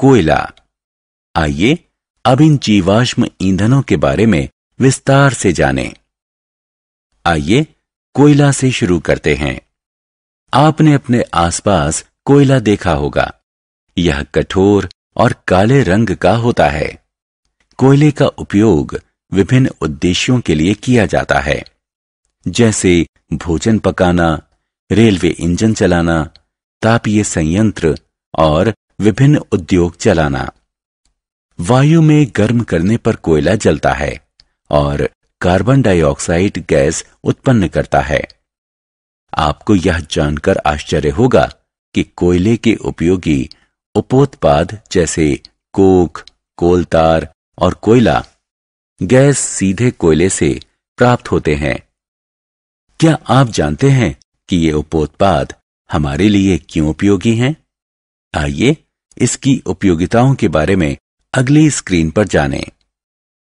कोयला आइए अब इन जीवाश्म ईंधनों के बारे में विस्तार से जानें। आइए कोयला से शुरू करते हैं आपने अपने आसपास कोयला देखा होगा यह कठोर और काले रंग का होता है कोयले का उपयोग विभिन्न उद्देश्यों के लिए किया जाता है जैसे भोजन पकाना रेलवे इंजन चलाना तापीय संयंत्र और विभिन्न उद्योग चलाना वायु में गर्म करने पर कोयला जलता है और कार्बन डाइऑक्साइड गैस उत्पन्न करता है आपको यह जानकर आश्चर्य होगा कि कोयले के उपयोगी उपोत्पाद जैसे कोक कोलतार और कोयला गैस सीधे कोयले से प्राप्त होते हैं क्या आप जानते हैं कि ये उपोत्पाद हमारे लिए क्यों उपयोगी हैं आइए इसकी उपयोगिताओं के बारे में अगली स्क्रीन पर जानें